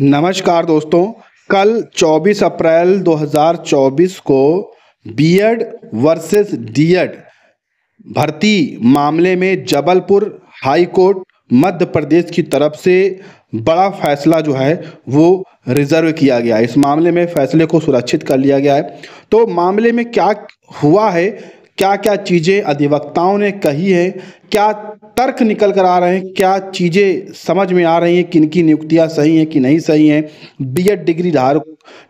नमस्कार दोस्तों कल 24 अप्रैल 2024 को बीएड वर्सेस डीएड भर्ती मामले में जबलपुर हाई कोर्ट मध्य प्रदेश की तरफ से बड़ा फैसला जो है वो रिजर्व किया गया है इस मामले में फैसले को सुरक्षित कर लिया गया है तो मामले में क्या हुआ है क्या क्या चीज़ें अधिवक्ताओं ने कही है क्या तर्क निकल कर आ रहे हैं क्या चीज़ें समझ में आ रही हैं किन की नियुक्तियाँ सही हैं कि नहीं सही हैं बीएड डिग्री धार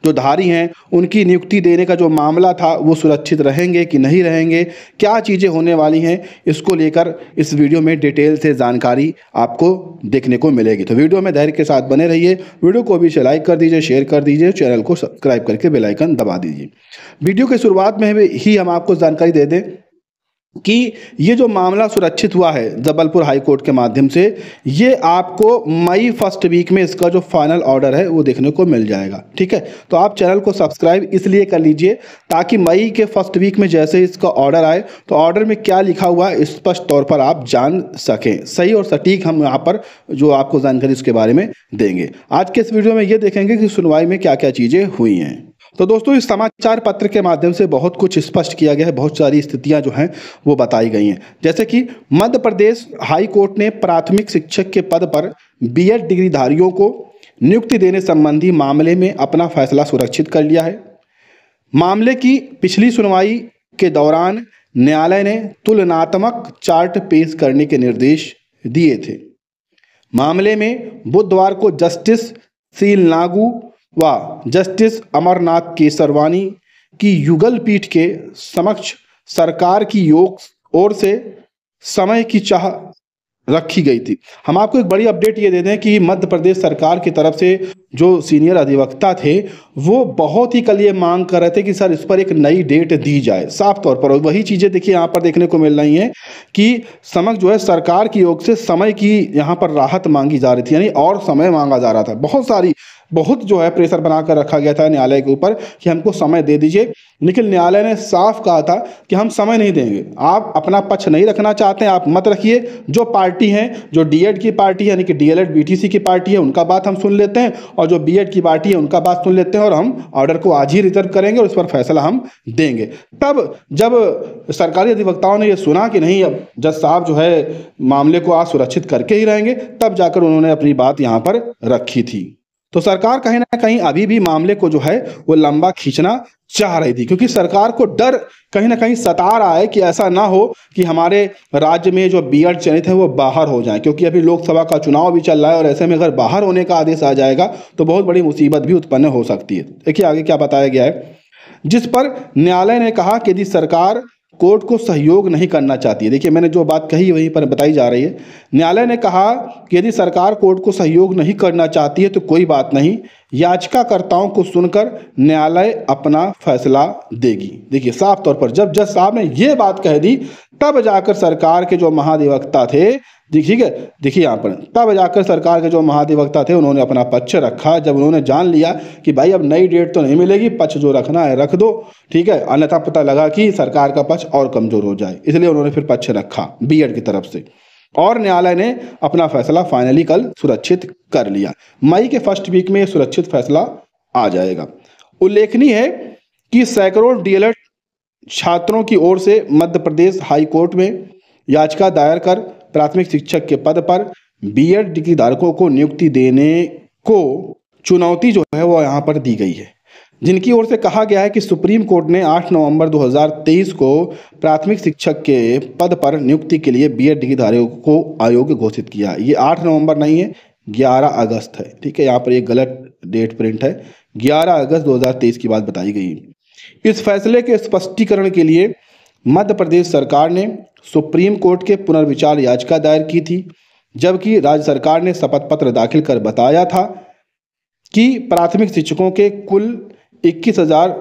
जो धारी हैं उनकी नियुक्ति देने का जो मामला था वो सुरक्षित रहेंगे कि नहीं रहेंगे क्या चीज़ें होने वाली हैं इसको लेकर इस वीडियो में डिटेल से जानकारी आपको देखने को मिलेगी तो वीडियो में धैर्य के साथ बने रहिए वीडियो को भी लाइक कर दीजिए शेयर कर दीजिए चैनल को सब्सक्राइब करके बेलाइकन दबा दीजिए वीडियो की शुरुआत में ही हम आपको जानकारी दे दें कि ये जो मामला सुरक्षित हुआ है जबलपुर हाई कोर्ट के माध्यम से ये आपको मई फर्स्ट वीक में इसका जो फाइनल ऑर्डर है वो देखने को मिल जाएगा ठीक है तो आप चैनल को सब्सक्राइब इसलिए कर लीजिए ताकि मई के फर्स्ट वीक में जैसे इसका ऑर्डर आए तो ऑर्डर में क्या लिखा हुआ है स्पष्ट तौर पर आप जान सकें सही और सटीक हम यहाँ पर जो आपको जानकारी उसके बारे में देंगे आज के इस वीडियो में ये देखेंगे कि सुनवाई में क्या क्या चीज़ें हुई हैं तो दोस्तों इस समाचार पत्र के माध्यम से बहुत कुछ स्पष्ट किया गया है बहुत सारी स्थितियां जो हैं वो बताई गई हैं जैसे कि मध्य प्रदेश हाई कोर्ट ने प्राथमिक शिक्षक के पद पर बीएड डिग्रीधारियों को नियुक्ति देने संबंधी मामले में अपना फैसला सुरक्षित कर लिया है मामले की पिछली सुनवाई के दौरान न्यायालय ने तुलनात्मक चार्ट पेश करने के निर्देश दिए थे मामले में बुधवार को जस्टिस सील नागू व जस्टिस अमरनाथ केसरवानी की युगल पीठ के समक्ष सरकार की योग ओर से समय की चाह रखी गई थी हम आपको एक बड़ी अपडेट ये दे दें कि मध्य प्रदेश सरकार की तरफ से जो सीनियर अधिवक्ता थे वो बहुत ही कल ये मांग कर रहे थे कि सर इस पर एक नई डेट दी जाए साफ तौर पर वही चीज़ें देखिए यहाँ पर देखने को मिल रही हैं कि समक्ष जो है सरकार की ओर से समय की यहाँ पर राहत मांगी जा रही थी यानी और समय मांगा जा रहा था बहुत सारी बहुत जो है प्रेशर बनाकर रखा गया था न्यायालय के ऊपर कि हमको समय दे दीजिए लेकिन न्यायालय ने साफ कहा था कि हम समय नहीं देंगे आप अपना पक्ष नहीं रखना चाहते हैं आप मत रखिए जो पार्टी हैं जो डीएड की पार्टी है यानी कि डीएलएड बीटीसी की पार्टी है उनका बात हम सुन लेते हैं और जो बीएड की पार्टी है उनका बात सुन लेते हैं और हम ऑर्डर को आज ही रिजर्व करेंगे और उस पर फैसला हम देंगे तब जब सरकारी अधिवक्ताओं ने यह सुना कि नहीं अब जज साहब जो है मामले को आज सुरक्षित करके ही रहेंगे तब जाकर उन्होंने अपनी बात यहाँ पर रखी थी तो सरकार कहीं ना कहीं अभी भी मामले को जो है वो लंबा खींचना चाह रही थी क्योंकि सरकार को डर कहीं ना कहीं सता रहा है कि ऐसा ना हो कि हमारे राज्य में जो बी एड चयनित है वो बाहर हो जाए क्योंकि अभी लोकसभा का चुनाव भी चल रहा है और ऐसे में अगर बाहर होने का आदेश आ जाएगा तो बहुत बड़ी मुसीबत भी उत्पन्न हो सकती है देखिए आगे क्या बताया गया है जिस पर न्यायालय ने कहा कि यदि सरकार कोर्ट को सहयोग नहीं करना चाहती है देखिए मैंने जो बात कही वहीं पर बताई जा रही है न्यायालय ने कहा कि यदि सरकार कोर्ट को सहयोग नहीं करना चाहती है तो कोई बात नहीं याचिकाकर्ताओं को सुनकर न्यायालय अपना फैसला देगी देखिए साफ तौर पर जब जज साहब ने ये बात कह दी तब जाकर सरकार के जो महाधिवक्ता थे ठीक है देखिए यहाँ पर तब जाकर सरकार के जो महाधिवक्ता थे उन्होंने अपना पक्ष रखा जब उन्होंने जान लिया कि भाई अब नई डेट तो नहीं मिलेगी पक्ष जो रखना है रख दो ठीक है अन्यथा पता लगा कि सरकार का पक्ष और कमजोर हो जाए इसलिए उन्होंने फिर पक्ष रखा बी की तरफ से और न्यायालय ने अपना फैसला फाइनली कल सुरक्षित कर लिया मई के फर्स्ट वीक में सुरक्षित फैसला आ जाएगा उल्लेखनीय है कि सैकड़ों डीएलएड छात्रों की ओर से मध्य प्रदेश हाई कोर्ट में याचिका दायर कर प्राथमिक शिक्षक के पद पर बीएड डिग्री धारकों को नियुक्ति देने को चुनौती जो है वो यहाँ पर दी गई है जिनकी ओर से कहा गया है कि सुप्रीम कोर्ट ने 8 नवंबर 2023 को प्राथमिक शिक्षक के पद पर नियुक्ति के लिए बी एड डिग्रीधारियों को अयोग्य घोषित किया ये 8 नवंबर नहीं है 11 अगस्त है ठीक है यहाँ पर एक गलत डेट प्रिंट है 11 अगस्त 2023 की बात बताई गई इस फैसले के स्पष्टीकरण के लिए मध्य प्रदेश सरकार ने सुप्रीम कोर्ट के पुनर्विचार याचिका दायर की थी जबकि राज्य सरकार ने शपथ पत्र दाखिल कर बताया था कि प्राथमिक शिक्षकों के कुल इक्कीस हज़ार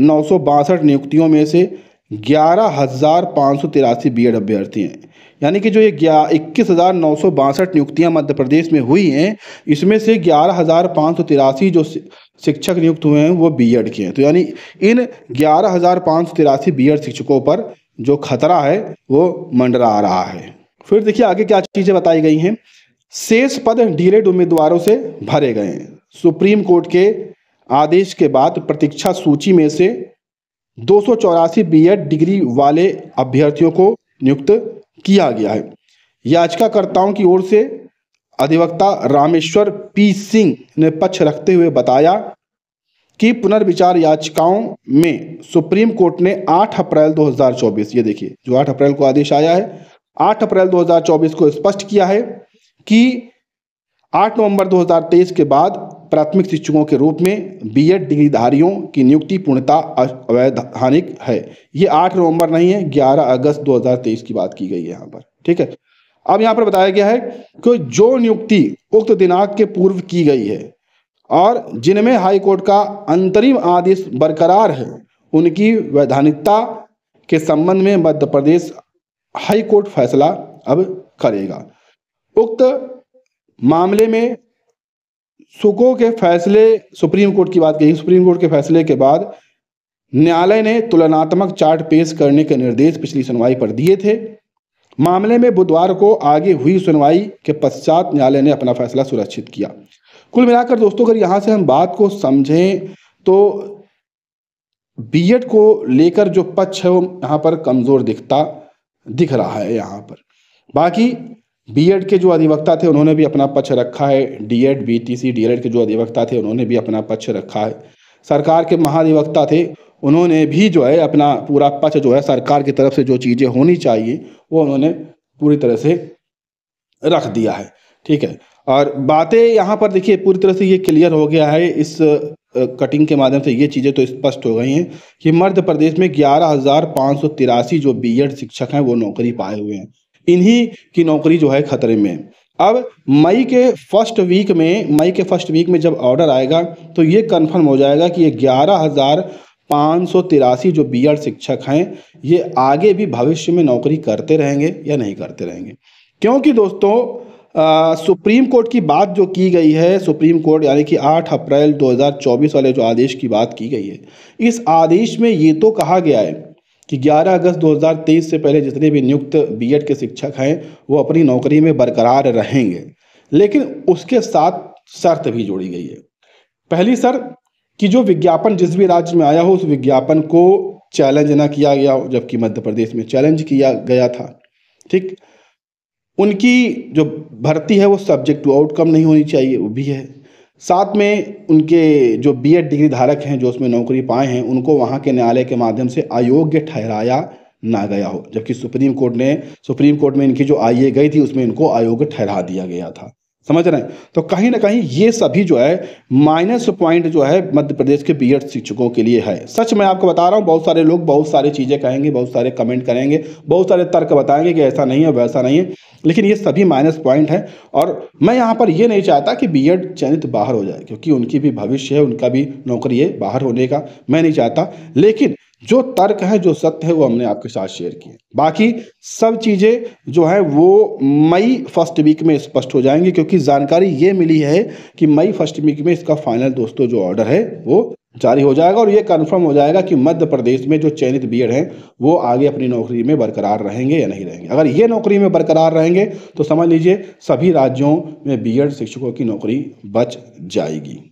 नौ सौ बासठ नियुक्तियों में से ग्यारह हज़ार पाँच सौ तिरासी बी एड अभ्यर्थी हैं यानी कि जो ये ग्या इक्कीस हज़ार नौ सौ बासठ नियुक्तियाँ मध्य प्रदेश में हुई हैं इसमें से ग्यारह हज़ार पाँच सौ तिरासी जो शिक्षक नियुक्त हुए हैं वो बी एड के हैं तो यानी इन ग्यारह हज़ार पाँच सौ तिरासी बी एड शिक्षकों पर जो खतरा है वो मंडरा रहा है फिर देखिए आगे क्या चीज़ें बताई गई हैं शेष पद डीलेड उम्मीदवारों से भरे गए हैं सुप्रीम कोर्ट के आदेश के बाद प्रतीक्षा सूची में से दो सौ चौरासी बी एड डिग्री वाले अभ्यर्थियों को नियुक्त किया गया है याचिकाकर्ताओं की ओर से अधिवक्ता रामेश्वर पी सिंह ने पक्ष रखते हुए बताया कि पुनर्विचार याचिकाओं में सुप्रीम कोर्ट ने 8 अप्रैल 2024 ये देखिए जो 8 अप्रैल को आदेश आया है 8 अप्रैल 2024 को स्पष्ट किया है कि 8 नवंबर 2023 के बाद प्राथमिक शिक्षकों के रूप में बीएड डिग्रीधारियों की नियुक्ति पूर्णता अवैधानिक है ये आठ नवंबर नहीं है ग्यारह अगस्त 2023 की बात की गई है यहाँ पर ठीक है अब यहाँ पर बताया गया है कि जो नियुक्ति उक्त दिनांक के पूर्व की गई है और जिनमें हाईकोर्ट का अंतरिम आदेश बरकरार है उनकी वैधानिकता के संबंध में मध्य प्रदेश हाईकोर्ट फैसला अब करेगा उक्त मामले में सुको के फैसले सुप्रीम कोर्ट की बात कही सुप्रीम कोर्ट के फैसले के बाद न्यायालय ने तुलनात्मक चार्ट पेश करने के निर्देश पिछली सुनवाई पर दिए थे मामले में बुधवार को आगे हुई सुनवाई के पश्चात न्यायालय ने अपना फैसला सुरक्षित किया कुल मिलाकर दोस्तों अगर यहां से हम बात को समझें तो बीएड को लेकर जो पक्ष है वो यहां पर कमज़ोर दिखता दिख रहा है यहाँ पर बाकी बीएड के जो अधिवक्ता थे उन्होंने भी अपना पक्ष रखा है डीएड बीटीसी डीएलएड के जो अधिवक्ता थे उन्होंने भी अपना पक्ष रखा है सरकार के महाधिवक्ता थे उन्होंने भी जो है अपना पूरा पक्ष जो है सरकार की तरफ से जो चीज़ें होनी चाहिए वो उन्होंने पूरी तरह से रख दिया है ठीक है और बातें यहाँ पर देखिए पूरी तरह से ये क्लियर हो गया है इस कटिंग के माध्यम से ये चीज़ें तो स्पष्ट हो गई हैं कि मध्य प्रदेश में ग्यारह हज़ार पाँच सौ तिरासी जो बीएड शिक्षक हैं वो नौकरी पाए हुए हैं इन्हीं की नौकरी जो है खतरे में अब मई के फर्स्ट वीक में मई के फर्स्ट वीक में जब ऑर्डर आएगा तो ये कन्फर्म हो जाएगा कि ये ग्यारह हज़ार पाँच सौ तिरासी जो बी शिक्षक हैं ये आगे भी भविष्य में नौकरी करते रहेंगे या नहीं करते रहेंगे क्योंकि दोस्तों आ, सुप्रीम कोर्ट की बात जो की गई है सुप्रीम कोर्ट यानी कि 8 अप्रैल 2024 वाले जो आदेश की बात की गई है इस आदेश में ये तो कहा गया है कि 11 अगस्त 2023 से पहले जितने भी नियुक्त बीएड के शिक्षक हैं वो अपनी नौकरी में बरकरार रहेंगे लेकिन उसके साथ शर्त भी जोड़ी गई है पहली शर्त कि जो विज्ञापन जिस भी राज्य में आया हो उस विज्ञापन को चैलेंज ना किया गया हो जबकि मध्य प्रदेश में चैलेंज किया गया था ठीक उनकी जो भर्ती है वो सब्जेक्ट टू आउटकम नहीं होनी चाहिए वो भी है साथ में उनके जो बीएड डिग्री धारक हैं जो उसमें नौकरी पाए हैं उनको वहाँ के न्यायालय के माध्यम से अयोग्य ठहराया ना गया हो जबकि सुप्रीम कोर्ट ने सुप्रीम कोर्ट में इनकी जो आई गई थी उसमें इनको अयोग्य ठहरा दिया गया था समझ रहे हैं तो कहीं ना कहीं ये सभी जो है माइनस पॉइंट जो है मध्य प्रदेश के बीएड शिक्षकों के लिए है सच मैं आपको बता रहा हूँ बहुत सारे लोग बहुत सारी चीज़ें कहेंगे बहुत सारे कमेंट करेंगे बहुत सारे तर्क बताएंगे कि ऐसा नहीं है वैसा नहीं है लेकिन ये सभी माइनस पॉइंट है और मैं यहाँ पर ये नहीं चाहता कि बी चयनित बाहर हो जाए क्योंकि उनकी भी भविष्य है उनका भी नौकरी है बाहर होने का मैं नहीं चाहता लेकिन जो तर्क है जो सत्य है वो हमने आपके साथ शेयर किए बाकी सब चीज़ें जो है वो मई फर्स्ट वीक में स्पष्ट हो जाएंगी क्योंकि जानकारी ये मिली है कि मई फर्स्ट वीक में इसका फाइनल दोस्तों जो ऑर्डर है वो जारी हो जाएगा और ये कंफर्म हो जाएगा कि मध्य प्रदेश में जो चयनित बी हैं वो आगे अपनी नौकरी में बरकरार रहेंगे या नहीं रहेंगे अगर ये नौकरी में बरकरार रहेंगे तो समझ लीजिए सभी राज्यों में बी शिक्षकों की नौकरी बच जाएगी